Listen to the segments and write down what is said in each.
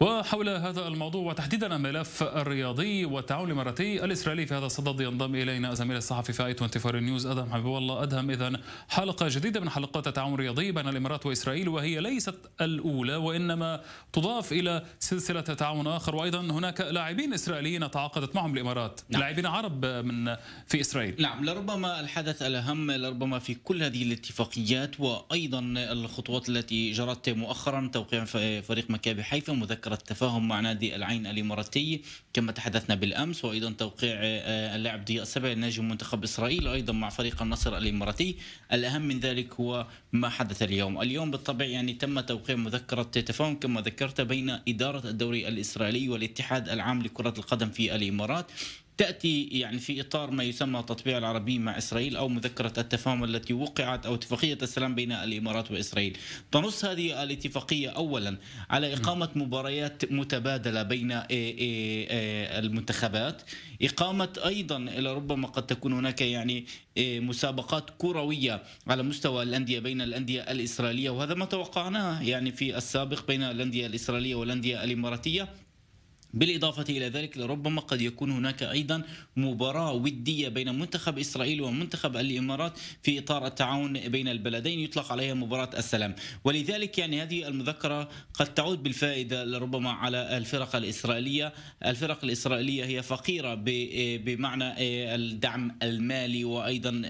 وحول هذا الموضوع وتحديدا الملف الرياضي والتعاون الاماراتي الاسرائيلي في هذا الصدد ينضم الينا زميل الصحفي في اي 24 نيوز ادهم حبيب الله ادهم اذا حلقه جديده من حلقات التعاون الرياضي بين الامارات واسرائيل وهي ليست الاولى وانما تضاف الى سلسله تعاون اخر وايضا هناك لاعبين اسرائيليين تعاقدت معهم الامارات نعم. لاعبين عرب من في اسرائيل نعم لربما الحدث الاهم لربما في كل هذه الاتفاقيات وايضا الخطوات التي جرت مؤخرا توقيع فريق مكابي حيفا مذكر فترة تفاهم مع نادي العين الإماراتي كما تحدثنا بالأمس وأيضا توقيع آه، اللاعب ضياء سبع ناجم منتخب إسرائيل أيضا مع فريق النصر الإماراتي الأهم من ذلك هو ما حدث اليوم اليوم بالطبع يعني تم توقيع مذكرة تفاهم كما ذكرت بين إدارة الدوري الإسرائيلي والاتحاد العام لكرة القدم في الإمارات تأتي يعني في إطار ما يسمى التطبيع العربي مع إسرائيل أو مذكرة التفاهم التي وقعت أو اتفاقية السلام بين الإمارات وإسرائيل تنص هذه الاتفاقية أولا على نعم. إقامة مباريات متبادلة بين المنتخبات إقامة أيضا إلى ربما قد تكون هناك يعني مسابقات كروية على مستوى الأندية بين الأندية الإسرائيلية وهذا ما توقعناه يعني في السابق بين الأندية الإسرائيلية والأندية الإماراتية بالإضافة إلى ذلك لربما قد يكون هناك أيضا مباراة ودية بين منتخب إسرائيل ومنتخب الإمارات في إطار التعاون بين البلدين يطلق عليها مباراة السلام ولذلك يعني هذه المذكرة قد تعود بالفائدة لربما على الفرق الإسرائيلية الفرق الإسرائيلية هي فقيرة بمعنى الدعم المالي وأيضا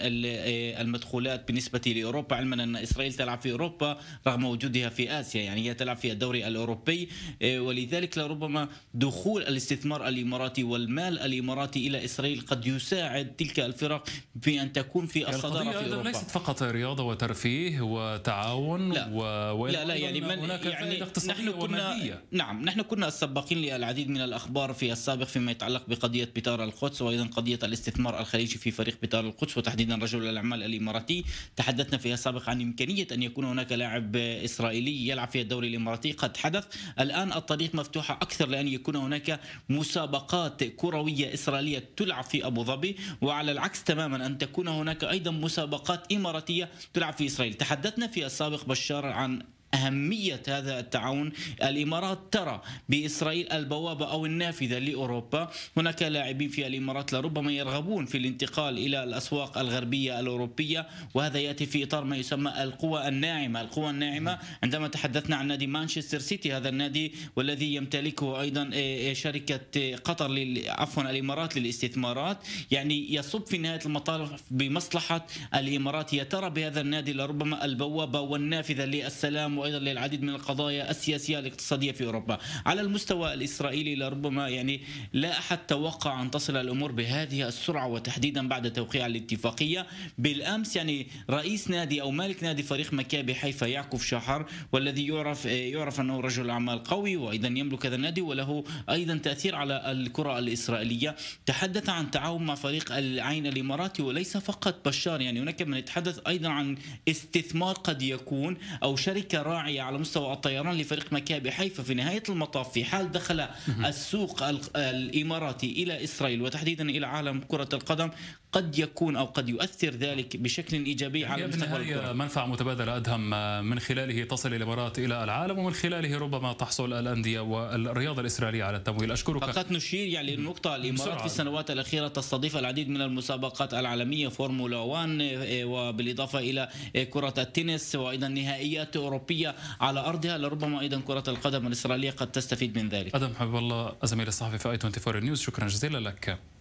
المدخولات بالنسبة لأوروبا علما أن إسرائيل تلعب في أوروبا رغم وجودها في آسيا يعني هي تلعب في الدوري الأوروبي ولذلك لربما دو دخول الاستثمار الاماراتي والمال الاماراتي الى اسرائيل قد يساعد تلك الفرق في ان تكون في يعني الصداره في اوروبا ليست فقط رياضه وترفيه وتعاون لا و... لا, لا يعني من هناك يعني نحن كنا ومالية. نعم نحن كنا السباقين للعديد من الاخبار في السابق فيما يتعلق بقضيه بتار القدس وايضا قضيه الاستثمار الخليجي في فريق بتار القدس وتحديدا رجل الاعمال الاماراتي تحدثنا فيها السابق عن امكانيه ان يكون هناك لاعب اسرائيلي يلعب في الدوري الاماراتي قد حدث الان الطريق مفتوحه اكثر لان يكون هناك مسابقات كروية إسرائيلية تلعب في أبو ظبي وعلى العكس تماما أن تكون هناك أيضا مسابقات إماراتية تلعب في إسرائيل تحدثنا في السابق بشار عن أهمية هذا التعاون الإمارات ترى بإسرائيل البوابة أو النافذة لأوروبا هناك لاعبين في الإمارات لربما يرغبون في الانتقال إلى الأسواق الغربية الأوروبية وهذا يأتي في إطار ما يسمى القوى الناعمة القوى الناعمة عندما تحدثنا عن نادي مانشستر سيتي هذا النادي والذي يمتلكه أيضا آه، آه، شركة آه، قطر لل... عفوا الإمارات للاستثمارات يعني يصب في نهاية المطاف بمصلحة الإمارات يترى بهذا النادي لربما البوابة والنافذة للسلام وايضا للعديد من القضايا السياسيه الاقتصاديه في اوروبا على المستوى الاسرائيلي لربما يعني لا احد توقع ان تصل الامور بهذه السرعه وتحديدا بعد توقيع الاتفاقيه بالامس يعني رئيس نادي او مالك نادي فريق مكابي حيفا يعقوب شحر والذي يعرف يعرف انه رجل اعمال قوي وايضا يملك هذا النادي وله ايضا تاثير على الكره الاسرائيليه تحدث عن تعاون مع فريق العين الاماراتي وليس فقط بشار يعني هناك من يتحدث ايضا عن استثمار قد يكون او شركه الراعية على مستوى الطيران لفريق مكابي حيفا في نهاية المطاف في حال دخل السوق الإماراتي إلى إسرائيل وتحديدا إلى عالم كرة القدم قد يكون أو قد يؤثر ذلك بشكل إيجابي على يعني مستوى الكرة منفعة متبادلة أدهم آه، من خلاله تصل الإمارات إلى العالم ومن خلاله ربما تحصل الأندية والرياضة الإسرائيلية على التمويل أشكرك فقط نشير يعني النقطة الإمارات في السنوات الأخيرة تستضيف العديد من المسابقات العالمية فورمولا 1 آه، وبالإضافة إلى آه، كرة التنس وأيضا نهائيات أوروبية العربية على أرضها لربما أيضا كرة القدم الإسرائيلية قد تستفيد من ذلك أدم حبيب الله زميل الصحفي في اي 24 نيوز شكرا جزيلا لك